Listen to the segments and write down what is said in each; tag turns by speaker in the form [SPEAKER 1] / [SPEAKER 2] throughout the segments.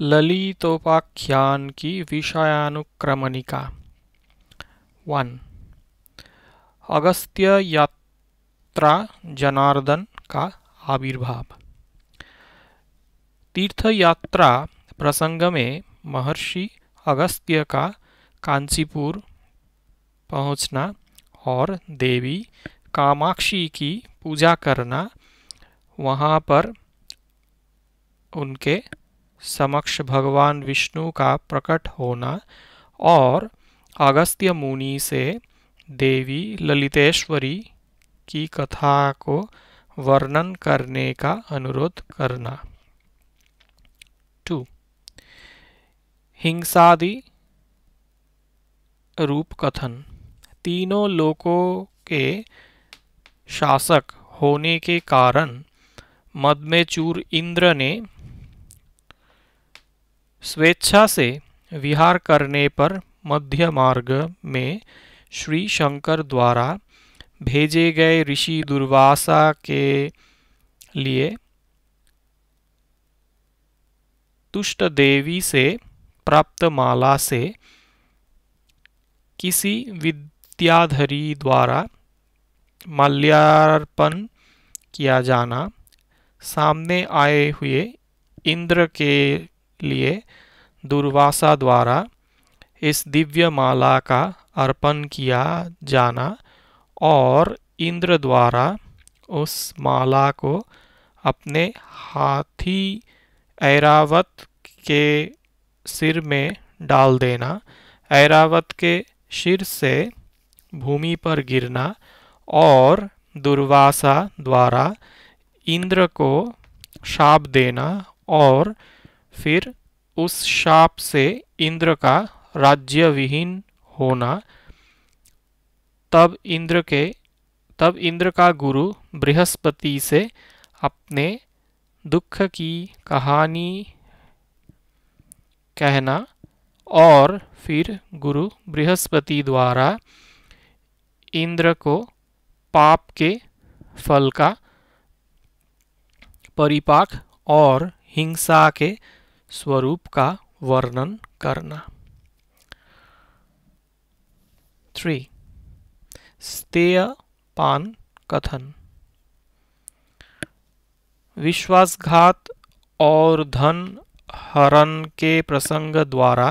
[SPEAKER 1] ललितोपाख्यान की विषयानुक्रमणिका वन अगस्त्य यात्रा जनार्दन का आविर्भाव तीर्थ यात्रा प्रसंग में महर्षि अगस्त्य का कांचीपुर पहुंचना और देवी कामाक्षी की पूजा करना वहां पर उनके समक्ष भगवान विष्णु का प्रकट होना और अगस्त्य मुनि से देवी ललितेश्वरी की कथा को वर्णन करने का अनुरोध करना टू हिंसादि रूप कथन तीनों लोकों के शासक होने के कारण मदमेचूर इंद्र ने स्वेच्छा से विहार करने पर मध्य मार्ग में श्री शंकर द्वारा भेजे गए ऋषि दुर्वासा के लिए तुष्ट देवी से प्राप्त माला से किसी विद्याधरी द्वारा माल्यार्पण किया जाना सामने आए हुए इंद्र के लिए दुर्वासा द्वारा इस दिव्य माला का अर्पण किया जाना और इंद्र द्वारा उस माला को अपने हाथी ऐरावत के सिर में डाल देना ऐरावत के सिर से भूमि पर गिरना और दुर्वासा द्वारा इंद्र को शाप देना और फिर उस शाप से इंद्र का राज्य विहीन होना तब इंद्र के तब इंद्र का गुरु बृहस्पति से अपने दुख की कहानी कहना और फिर गुरु बृहस्पति द्वारा इंद्र को पाप के फल का परिपाक और हिंसा के स्वरूप का वर्णन करना थ्री स्तेय पान कथन विश्वासघात और धन हरण के प्रसंग द्वारा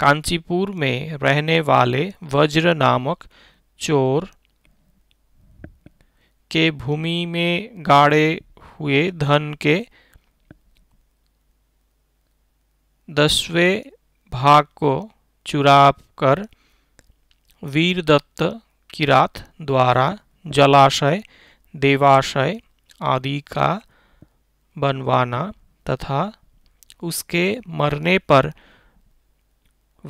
[SPEAKER 1] कांचीपुर में रहने वाले वज्र नामक चोर के भूमि में गाड़े हुए धन के दसवें भाग को चुरा कर वीरदत्त किरात द्वारा जलाशय देवाशय आदि का बनवाना तथा उसके मरने पर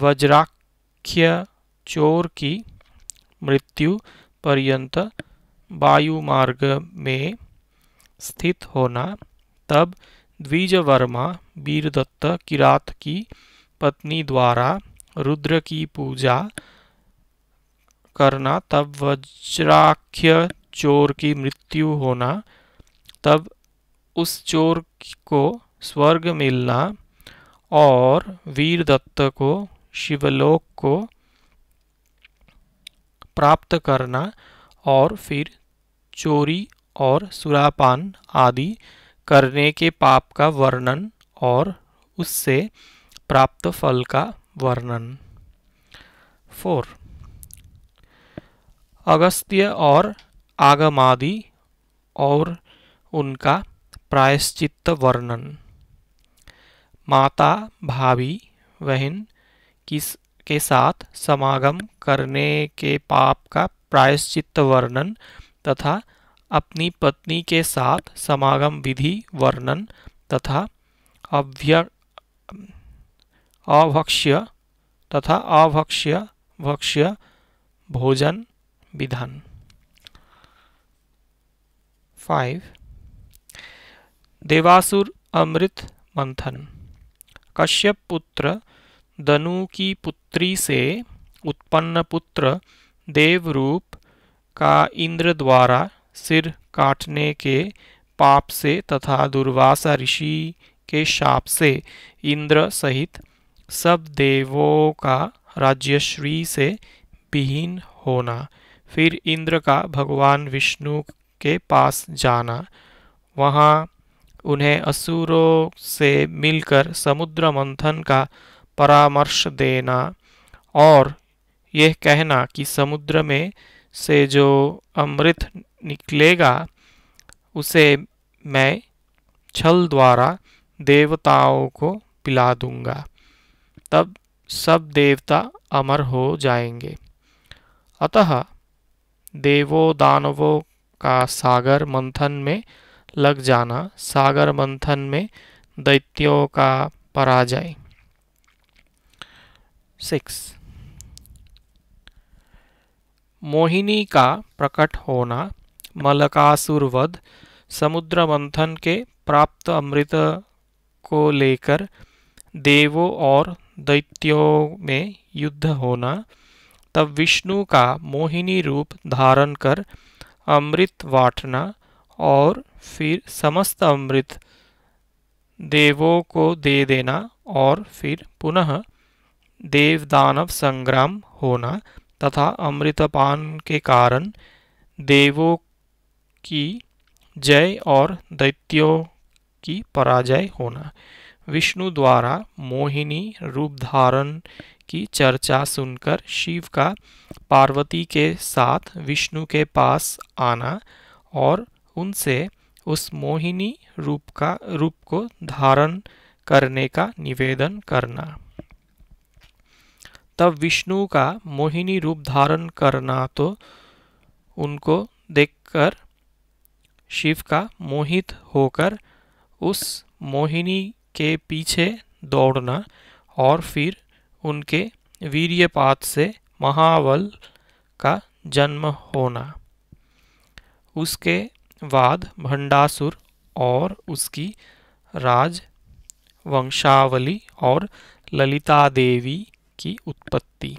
[SPEAKER 1] वज्राख्य चोर की मृत्यु पर्यंत वायुमार्ग में स्थित होना तब द्विजवर्मा वीरदत्त किरात की पत्नी द्वारा रुद्र की पूजा करना तब वज्राख्य चोर की मृत्यु होना तब उस चोर को स्वर्ग मिलना और वीरदत्त को शिवलोक को प्राप्त करना और फिर चोरी और सुरापान आदि करने के पाप का वर्णन और उससे प्राप्त फल का वर्णन फोर अगस्त्य और आगमादि और उनका प्रायश्चित वर्णन माता भाभी बहन किस के साथ समागम करने के पाप का प्रायश्चित वर्णन तथा अपनी पत्नी के साथ समागम विधि वर्णन तथा अभ्य अभक्ष्य तथा अभक्ष्य भक्ष्य भोजन विधान फाइव देवासुर अमृत मंथन कश्यप पुत्र दनु की पुत्री से उत्पन्न पुत्र देवरूप का इंद्र द्वारा सिर काटने के पाप से तथा दुर्वासा ऋषि के शाप से इंद्र सहित सब देवों का राज्यश्री से विहीन होना फिर इंद्र का भगवान विष्णु के पास जाना वहाँ उन्हें असुरों से मिलकर समुद्र मंथन का परामर्श देना और यह कहना कि समुद्र में से जो अमृत निकलेगा उसे मैं छल द्वारा देवताओं को पिला दूंगा तब सब देवता अमर हो जाएंगे अतः देवो दानवों का सागर मंथन में लग जाना सागर मंथन में दैत्यों का पराजय सिक्स मोहिनी का प्रकट होना मलकासुरवध समुद्र मंथन के प्राप्त अमृत को लेकर देवों और दैत्यों में युद्ध होना तब विष्णु का मोहिनी रूप धारण कर अमृत बांटना और फिर समस्त अमृत देवों को दे देना और फिर पुनः देव दानव संग्राम होना तथा अमृतपान के कारण देवों की जय और दैत्यों की पराजय होना विष्णु द्वारा मोहिनी रूप धारण की चर्चा सुनकर शिव का पार्वती के साथ विष्णु के पास आना और उनसे उस मोहिनी रूप का रूप को धारण करने का निवेदन करना तब विष्णु का मोहिनी रूप धारण करना तो उनको देखकर शिव का मोहित होकर उस मोहिनी के पीछे दौड़ना और फिर उनके वीर्यपात से महावल का जन्म होना उसके बाद भंडासुर और उसकी राज वंशावली और ललिता देवी की उत्पत्ति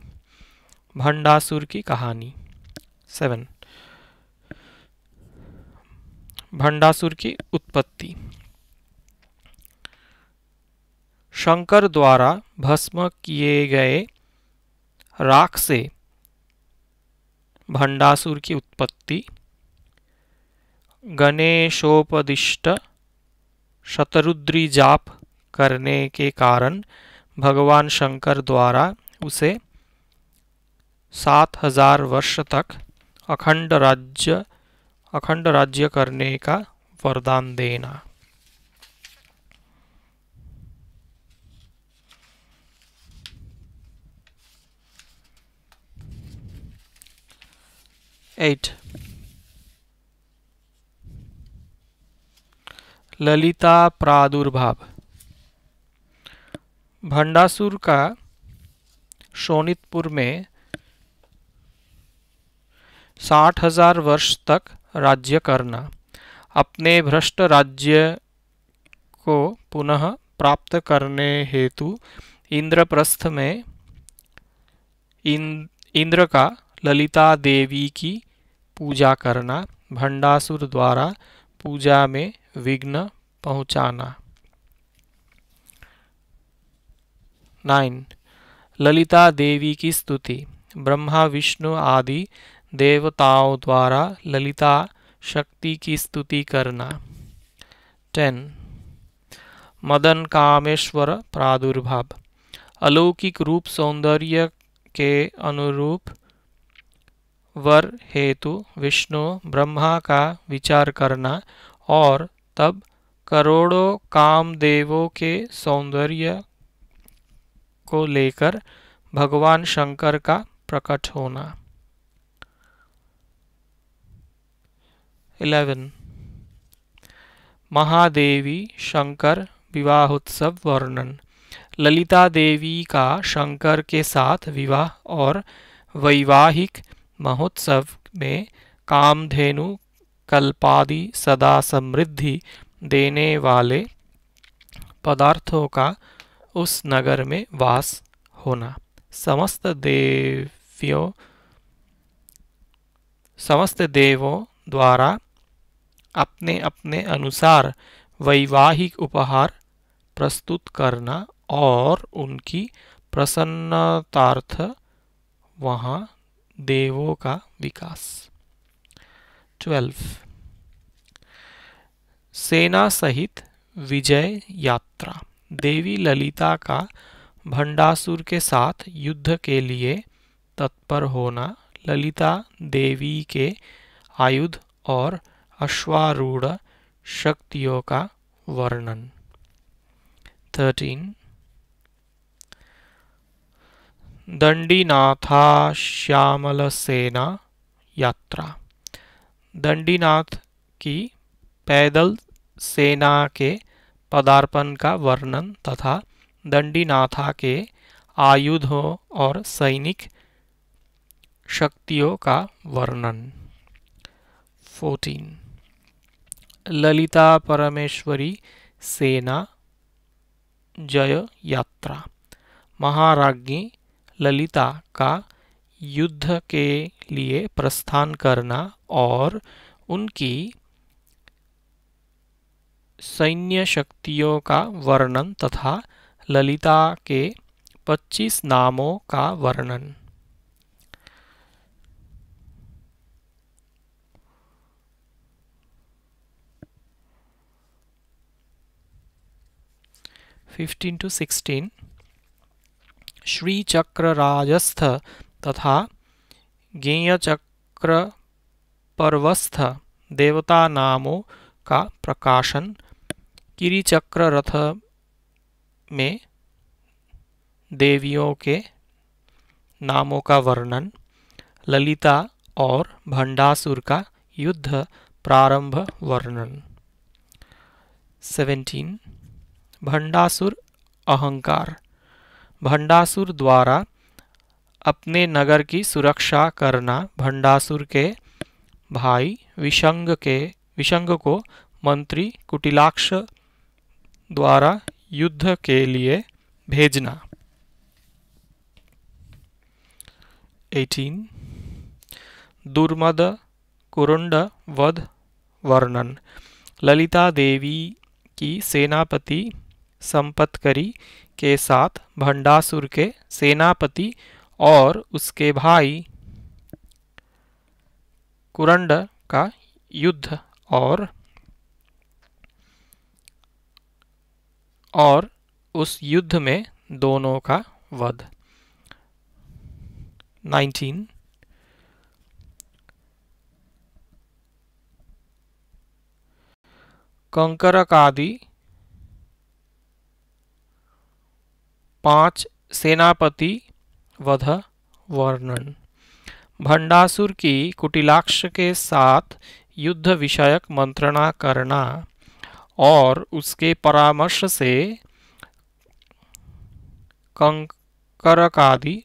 [SPEAKER 1] भंडासुर की कहानी सेवन भंडासुर की उत्पत्ति शंकर द्वारा भस्म किए गए राख से भंडासुर की उत्पत्ति गणेशोपदिष्ट शतरुद्री जाप करने के कारण भगवान शंकर द्वारा उसे सात हजार वर्ष तक अखंड राज्य अखंड राज्य करने का वरदान देना एट ललिता प्रादुर्भाव भंडासुर का शोनितपुर में साठ हजार वर्ष तक राज्य करना अपने भ्रष्ट राज्य को पुनः प्राप्त करने हेतु इंद्रप्रस्थ में इंद्र का ललिता देवी की पूजा करना भंडासुर द्वारा पूजा में विघ्न पहुंचाना नाइन ललिता देवी की स्तुति ब्रह्मा विष्णु आदि देवताओं द्वारा ललिता शक्ति की स्तुति करना टेन मदन कामेश्वर प्रादुर्भाव अलौकिक रूप सौंदर्य के अनुरूप वर हेतु विष्णु ब्रह्मा का विचार करना और तब करोड़ों कामदेवों के सौंदर्य को लेकर भगवान शंकर का प्रकट होना 11 महादेवी शंकर विवाह उत्सव वर्णन ललिता देवी का शंकर के साथ विवाह और वैवाहिक महोत्सव में कामधेनु कल्पादि सदा समृद्धि देने वाले पदार्थों का उस नगर में वास होना समस्त देवियों समस्त देवों द्वारा अपने अपने अनुसार वैवाहिक उपहार प्रस्तुत करना और उनकी प्रसन्नतार्थ वहाँ देवों का विकास ट्वेल्व सेना सहित विजय यात्रा देवी ललिता का भंडासुर के साथ युद्ध के लिए तत्पर होना ललिता देवी के आयुध और अश्वारूढ़ शक्तियों का वर्णन थर्टीन दंडीनाथा श्यामल सेना यात्रा दंडीनाथ की पैदल सेना के पदार्पण का वर्णन तथा दंडीनाथा के आयुधों और सैनिक शक्तियों का वर्णन 14 ललिता परमेश्वरी सेना जय यात्रा महाराज्ञी ललिता का युद्ध के लिए प्रस्थान करना और उनकी सैन्य शक्तियों का वर्णन तथा ललिता के 25 नामों का वर्णन फिफ्टीन टू सिक्सटीन श्री चक्र राजस्थ तथा गेयचक्र पर्वस्थ देवता नामों का प्रकाशन किरीचक्र रथ में देवियों के नामों का वर्णन ललिता और भंडासुर का युद्ध प्रारंभ वर्णन 17 भंडासुर अहंकार भंडासुर द्वारा अपने नगर की सुरक्षा करना भंडासुर के भाई विशंग के विशंग को मंत्री कुटिलाक्ष द्वारा युद्ध के लिए भेजना 18 दुर्मद कुरुंड वध वर्णन ललिता देवी की सेनापति संपतकरी के साथ भंडासुर के सेनापति और उसके भाई कुरंड का युद्ध और और उस युद्ध में दोनों का वध 19 कंकरकादि पांच सेनापति वध वर्णन भंडासुर की कुटिलाक्ष के साथ युद्ध विषयक मंत्रणा करना और उसके परामर्श से कंकरक आदि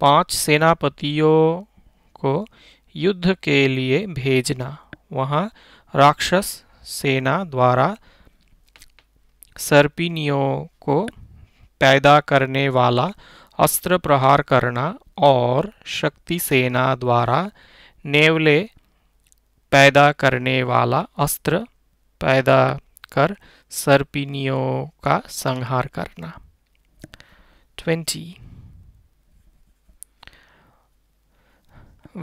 [SPEAKER 1] पांच सेनापतियों को युद्ध के लिए भेजना वहां राक्षस सेना द्वारा सर्पिनियों को पैदा करने वाला अस्त्र प्रहार करना और शक्ति सेना द्वारा नेवले पैदा करने वाला अस्त्र पैदा कर सर्पिनियों का संहार करना ट्वेंटी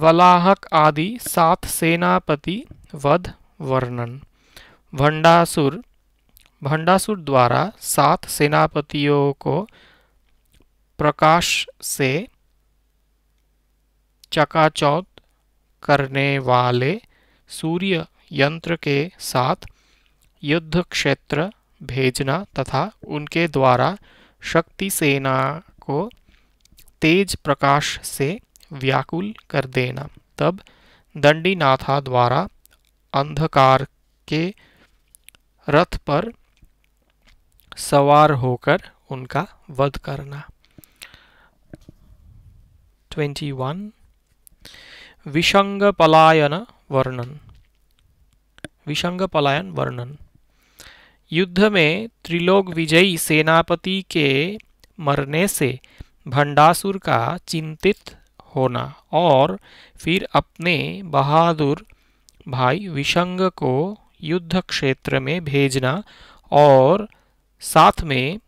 [SPEAKER 1] वलाहक आदि सात सेनापति वध वर्णन भंडासुर भंडासुर द्वारा सात सेनापतियों को प्रकाश से चकाचौत करने वाले सूर्य यंत्र के साथ युद्ध क्षेत्र भेजना तथा उनके द्वारा शक्ति सेना को तेज प्रकाश से व्याकुल कर देना तब दंडीनाथा द्वारा अंधकार के रथ पर सवार होकर उनका वध करना वन विषंग पलायन वर्णन विषंग पलायन वर्णन युद्ध में त्रिलोक विजयी सेनापति के मरने से भंडासुर का चिंतित होना और फिर अपने बहादुर भाई विषंग को युद्ध क्षेत्र में भेजना और साथ में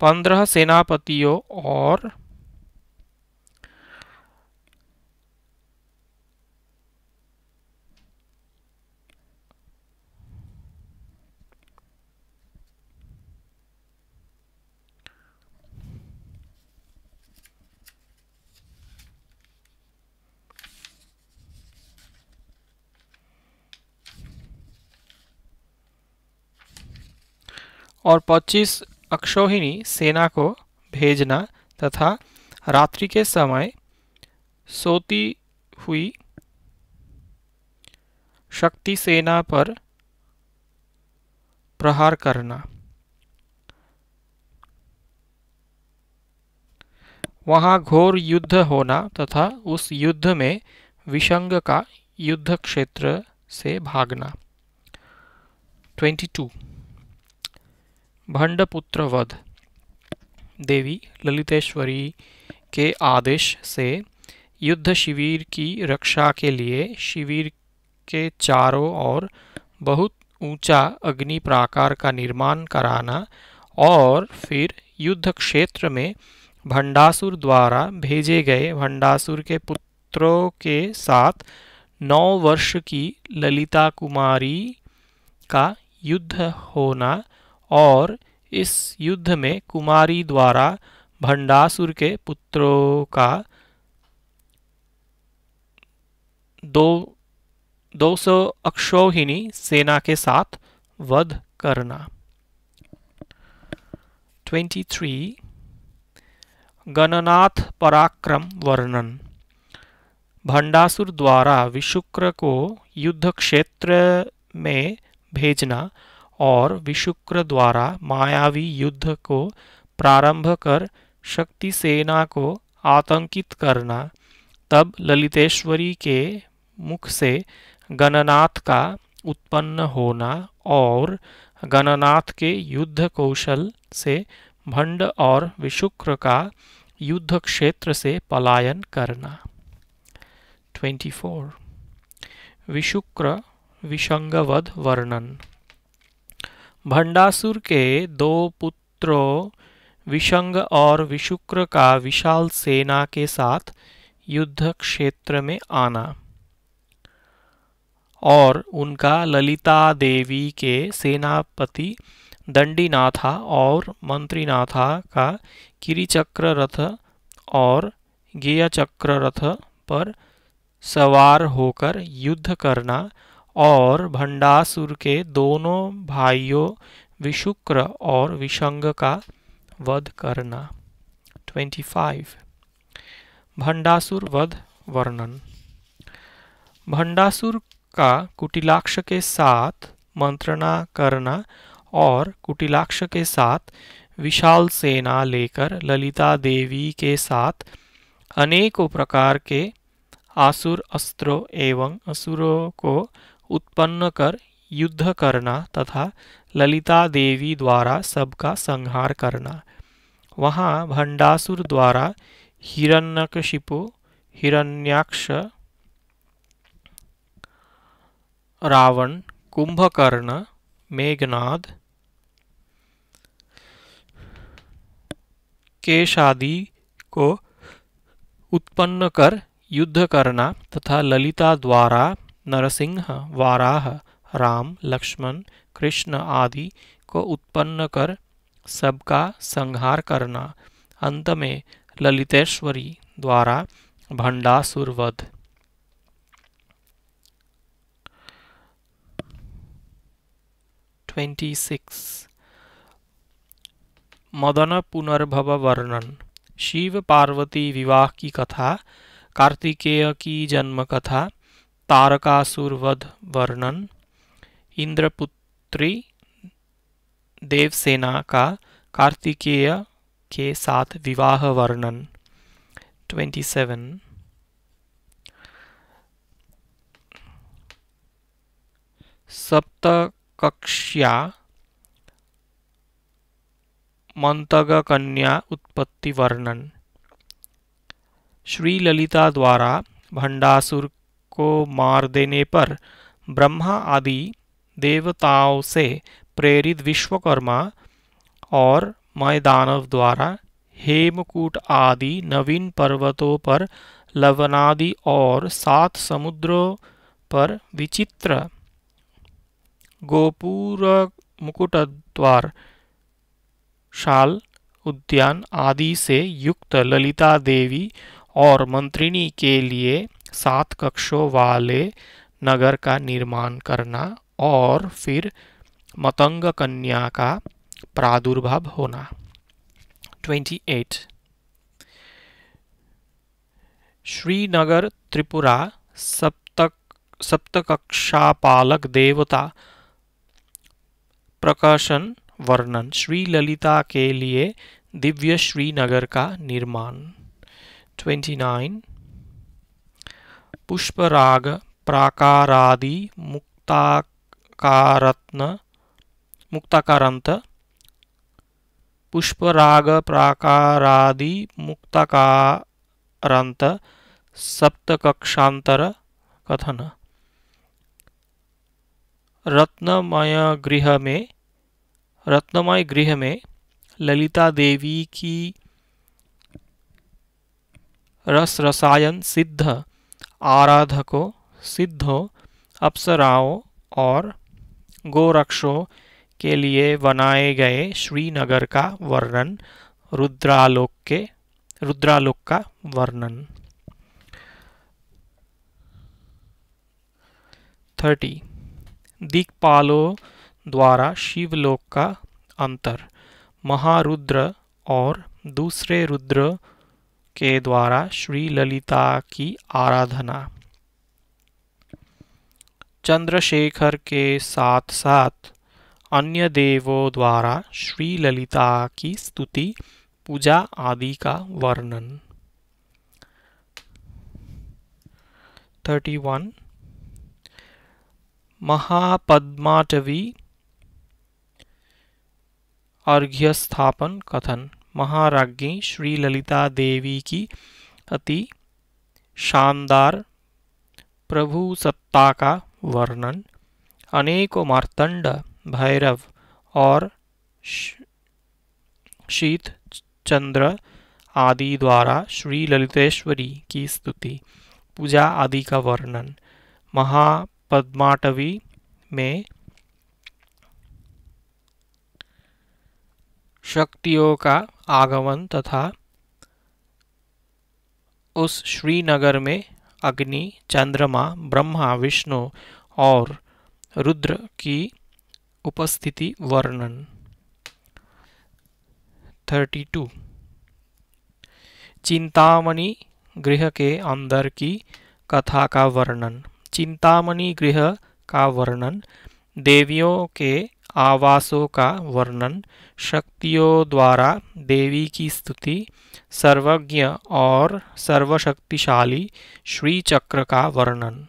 [SPEAKER 1] पंद्रह सेनापतियों और और 25 अक्षोहिणी सेना को भेजना तथा रात्रि के समय सोती हुई शक्ति सेना पर प्रहार करना वहां घोर युद्ध होना तथा उस युद्ध में विषंग का युद्ध क्षेत्र से भागना ट्वेंटी टू भंडपुत्र वध देवी ललितेश्वरी के आदेश से युद्ध शिविर की रक्षा के लिए शिविर के चारों ओर बहुत ऊंचा अग्नि प्राकार का निर्माण कराना और फिर युद्ध क्षेत्र में भंडासुर द्वारा भेजे गए भंडासुर के पुत्रों के साथ नौ वर्ष की ललिता कुमारी का युद्ध होना और इस युद्ध में कुमारी द्वारा भंडासुर के पुत्रों का दो दो सौ अक्षोहिणी सेना के साथ वध करना 23 गणनाथ पराक्रम वर्णन भंडासुर द्वारा विशुक्र को युद्ध क्षेत्र में भेजना और विशुक्र द्वारा मायावी युद्ध को प्रारंभ कर शक्ति सेना को आतंकित करना तब ललितेश्वरी के मुख से गणनाथ का उत्पन्न होना और गणनाथ के युद्ध कौशल से भंड और विशुक्र का युद्ध क्षेत्र से पलायन करना 24 विशुक्र विशंगवध वर्णन भंडासुर के दो पुत्रों विशंग और विशुक्र का विशाल सेना के साथ युद्ध क्षेत्र में आना और उनका ललिता देवी के सेनापति दंडीनाथा और मंत्रीनाथा का किरीचक्र रथ और गेयचक्र रथ पर सवार होकर युद्ध करना और भंडासुर के दोनों भाइयों विशुक्र और विशंग का वध करना 25 भंडासुर वध वर्णन भंडासुर का कुटिलाक्ष के साथ मंत्रणा करना और कुटिलाक्ष के साथ विशाल सेना लेकर ललिता देवी के साथ अनेकों प्रकार के आसुर अस्त्रों एवं असुरों को उत्पन्न कर युद्ध करना तथा ललिता देवी द्वारा सबका संहार करना वहाँ भंडासुर द्वारा हिरण्यकशिपु हिरण्याक्ष रावण कुंभकर्ण मेघनाद केशादि को उत्पन्न कर युद्ध करना तथा ललिता द्वारा नरसिंह वाराह राम लक्ष्मण कृष्ण आदि को उत्पन्न कर सबका संहार करना अंत में ललितेश्वरी द्वारा भंडासुरवध ट्वेंटी सिक्स मदन पुनर्भव वर्णन शिव पार्वती विवाह की कथा कार्तिकेय की जन्म कथा तारकासुरवध वर्णन इंद्रपुत्री देवसेना का कार्तिकेय के साथ विवाह वर्णन 27 सप्तकक्ष्या मंतग कन्या उत्पत्ति वर्णन श्री ललिता द्वारा भंडासुर को मार देने पर ब्रह्मा आदि देवताओं से प्रेरित विश्वकर्मा और मैदानव द्वारा हेमकूट आदि नवीन पर्वतों पर लवनादि और सात समुद्रों पर विचित्र गोपुर मुकुटद्वार शाल उद्यान आदि से युक्त ललिता देवी और मंत्रिणी के लिए सात कक्षों वाले नगर का निर्माण करना और फिर मतंग कन्या का प्रादुर्भाव होना 28 श्रीनगर त्रिपुरा सप्तक सप्तकक्षापालक देवता प्रकाशन वर्णन श्री ललिता के लिए दिव्य श्रीनगर का निर्माण ट्वेंटी नाइन पुष्पराग प्राकारादि मुक्ताकारत्न मुक्ताकारंत पुष्पराग प्राकारादि मुक्ताकारंत सप्तकक्षांतर कथन रत्नमय गृह में रत्नमय गृह में ललिता देवी की रस रसायन सिद्ध आराधकों सिद्धों अप्सराओं और गोरक्षों के लिए बनाए गए श्रीनगर का वर्णन रुद्रालोक के रुद्रालोक का वर्णन थर्टी दिक्पालों द्वारा शिवलोक का अंतर महारुद्र और दूसरे रुद्र के द्वारा श्री ललिता की आराधना चंद्रशेखर के साथ साथ अन्य देवों द्वारा श्री ललिता की स्तुति पूजा आदि का वर्णन 31 महापद्माटवी अर्घ्य स्थापन कथन महाराज्ञी श्री ललिता देवी की अति शानदार प्रभु सत्ता का वर्णन अनेकों मार्तंड भैरव और शीत चंद्र आदि द्वारा श्री ललितेश्वरी की स्तुति पूजा आदि का वर्णन महापद्माटवी में शक्तियों का आगमन तथा उस श्रीनगर में अग्नि चंद्रमा ब्रह्मा विष्णु और रुद्र की उपस्थिति वर्णन 32 चिंतामणि गृह के अंदर की कथा का वर्णन चिंतामणि गृह का वर्णन देवियों के आवासों का वर्णन शक्तियों द्वारा देवी की स्तुति सर्वज्ञ और सर्वशक्तिशाली श्री चक्र का वर्णन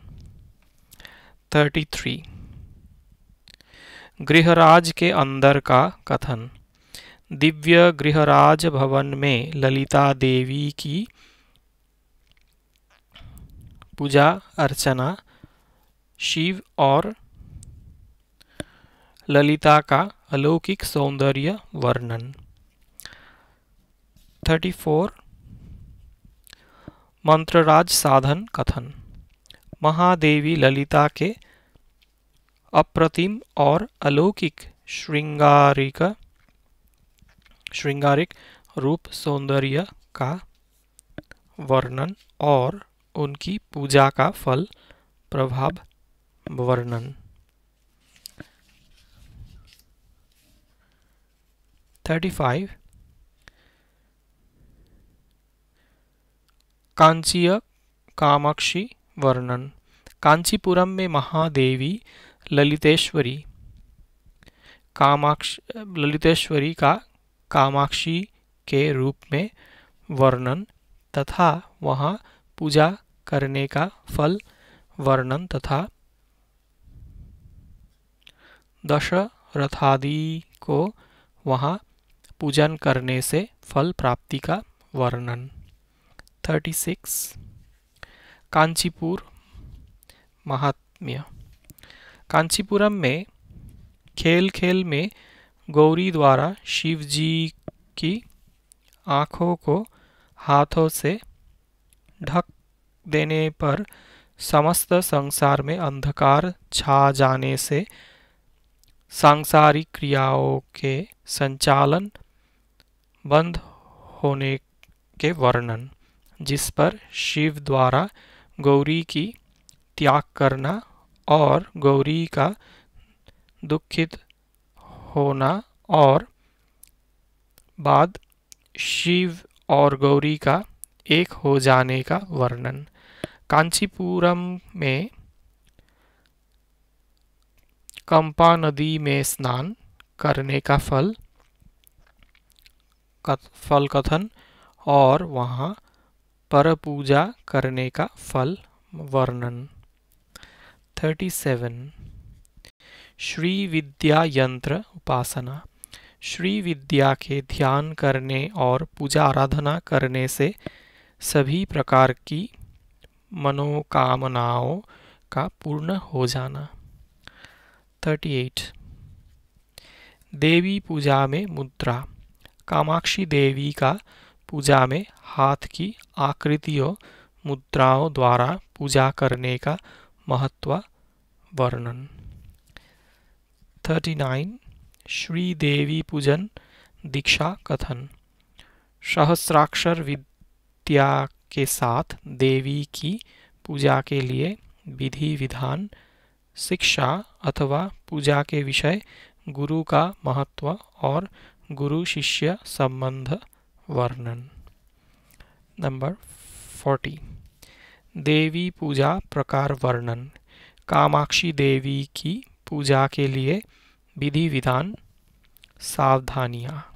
[SPEAKER 1] 33 गृहराज के अंदर का कथन दिव्य गृहराज भवन में ललिता देवी की पूजा अर्चना शिव और ललिता का अलौकिक सौंदर्य वर्णन 34 मंत्रराज साधन कथन महादेवी ललिता के अप्रतिम और अलौकिक श्रृंगारिक श्रृंगारिक रूप सौंदर्य का वर्णन और उनकी पूजा का फल प्रभाव वर्णन 35 कांसीय कामाक्षी वर्णन कांचीपुरम में महादेवी ललितेश्वरी कामाक्ष ललितेश्वरी का कामाक्षी के रूप में वर्णन तथा वहां पूजा करने का फल वर्णन तथा दशरथादि को वहां पूजन करने से फल प्राप्ति का वर्णन 36 कांचीपुर महात्म्य कांचीपुरम में खेल खेल में गौरी द्वारा शिव जी की आँखों को हाथों से ढक देने पर समस्त संसार में अंधकार छा जाने से सांसारिक क्रियाओं के संचालन बंद होने के वर्णन जिस पर शिव द्वारा गौरी की त्याग करना और गौरी का दुखित होना और बाद शिव और गौरी का एक हो जाने का वर्णन कांचीपुरम में कंपा नदी में स्नान करने का फल फल कथन और वहाँ पर पूजा करने का फल वर्णन थर्टी सेवन श्री विद्या यंत्र उपासना श्री विद्या के ध्यान करने और पूजा आराधना करने से सभी प्रकार की मनोकामनाओं का पूर्ण हो जाना थर्टी एट देवी पूजा में मुद्रा कामाक्षी देवी का पूजा में हाथ की आकृतियों मुद्राओं द्वारा पूजा करने का महत्व वर्णन 39 श्री देवी पूजन दीक्षा कथन सहस्राक्षर विद्या के साथ देवी की पूजा के लिए विधि विधान शिक्षा अथवा पूजा के विषय गुरु का महत्व और गुरु शिष्य संबंध वर्णन नंबर फोर्टी देवी पूजा प्रकार वर्णन कामाक्षी देवी की पूजा के लिए विधि विधान सावधानियाँ